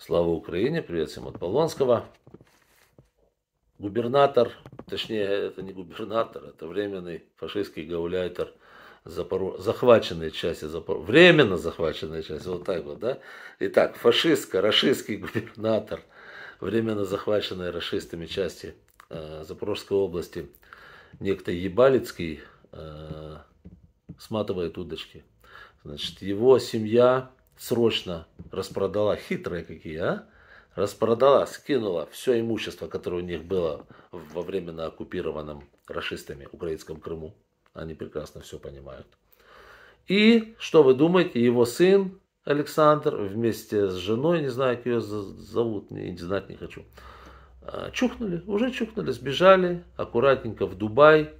Слава Украине, привет всем от Полонского. Губернатор, точнее, это не губернатор, это временный фашистский гауляйтер, Запоро... захваченная часть Запор... временно захваченная часть, вот так вот, да? Итак, фашистка, рашистский губернатор временно захваченной расистами части э, Запорожской области, некто Ебалицкий, э, сматывает удочки. Значит, его семья срочно распродала. Хитрые какие, а? Распродала, скинула все имущество, которое у них было во временно оккупированном расистами украинском Крыму. Они прекрасно все понимают. И, что вы думаете, его сын Александр вместе с женой, не знаю, как ее зовут, не, знать не хочу, а, чухнули, уже чухнули, сбежали аккуратненько в Дубай.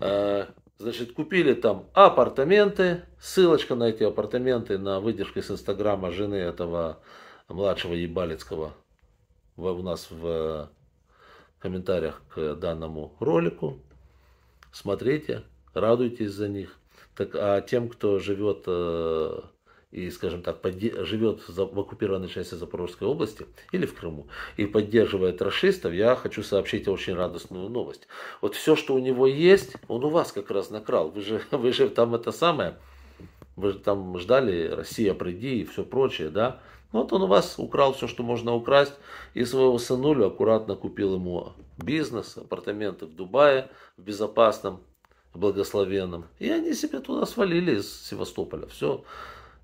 А, Значит, купили там апартаменты. Ссылочка на эти апартаменты на выдержке с инстаграма жены этого младшего Ебалецкого у нас в э, комментариях к данному ролику. Смотрите, радуйтесь за них. Так, а тем, кто живет э, и, скажем так, живет в оккупированной части Запорожской области или в Крыму и поддерживает расистов, я хочу сообщить очень радостную новость. Вот все, что у него есть, он у вас как раз накрал. Вы же, вы же там это самое, вы же там ждали «Россия, приди» и все прочее, да? Вот он у вас украл все, что можно украсть, и своего сынулю аккуратно купил ему бизнес, апартаменты в Дубае, в безопасном, благословенном. И они себе туда свалили из Севастополя. Все,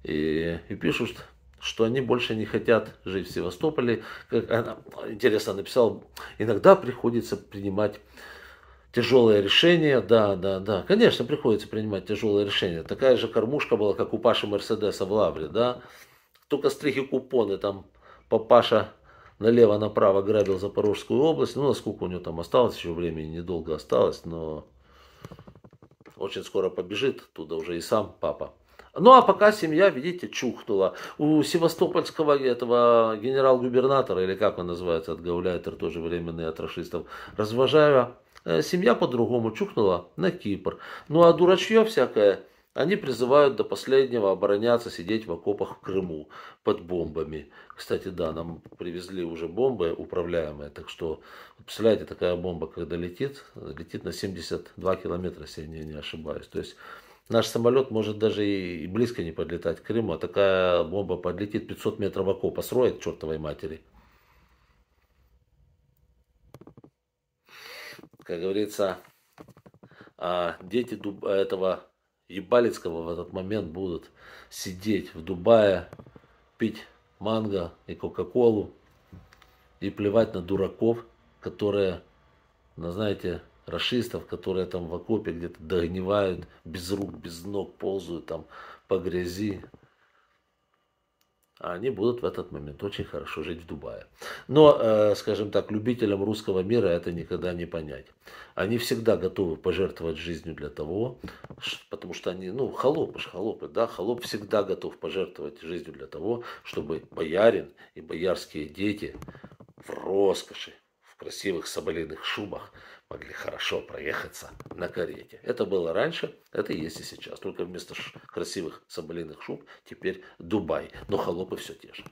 и, и пишут, что они больше не хотят жить в Севастополе. Как она, интересно написал, иногда приходится принимать тяжелое решение, да, да, да. Конечно, приходится принимать тяжелое решение. Такая же кормушка была, как у Паши Мерседеса в Лавре, да. Только стрихи купоны, там папаша налево-направо грабил Запорожскую область. Ну, насколько у него там осталось, еще времени недолго осталось, но очень скоро побежит, туда уже и сам папа. Ну а пока семья, видите, чухнула. У севастопольского этого генерал-губернатора, или как он называется, от гауляйтер, тоже временный от расистов, развожая, э, семья по-другому чухнула на Кипр. Ну а дурачье всякое, они призывают до последнего обороняться, сидеть в окопах в Крыму под бомбами. Кстати, да, нам привезли уже бомбы управляемые, так что, представляете, такая бомба, когда летит, летит на 72 километра, если я не, не ошибаюсь. То есть Наш самолет может даже и близко не подлетать к Крыму, а такая бомба подлетит 500 метров окопа, сроет чертовой матери. Как говорится, а, дети этого Ебалицкого в этот момент будут сидеть в Дубае, пить манго и кока-колу и плевать на дураков, которые, ну, знаете, расистов, которые там в окопе где-то догнивают, без рук, без ног ползают там по грязи. А они будут в этот момент очень хорошо жить в Дубае. Но, э, скажем так, любителям русского мира это никогда не понять. Они всегда готовы пожертвовать жизнью для того, потому что они, ну, холопы ж холопы, да, холоп всегда готов пожертвовать жизнью для того, чтобы боярин и боярские дети в роскоши в красивых соболиных шубах могли хорошо проехаться на карете. Это было раньше, это есть и сейчас. Только вместо красивых соболиных шуб теперь Дубай. Но холопы все те же.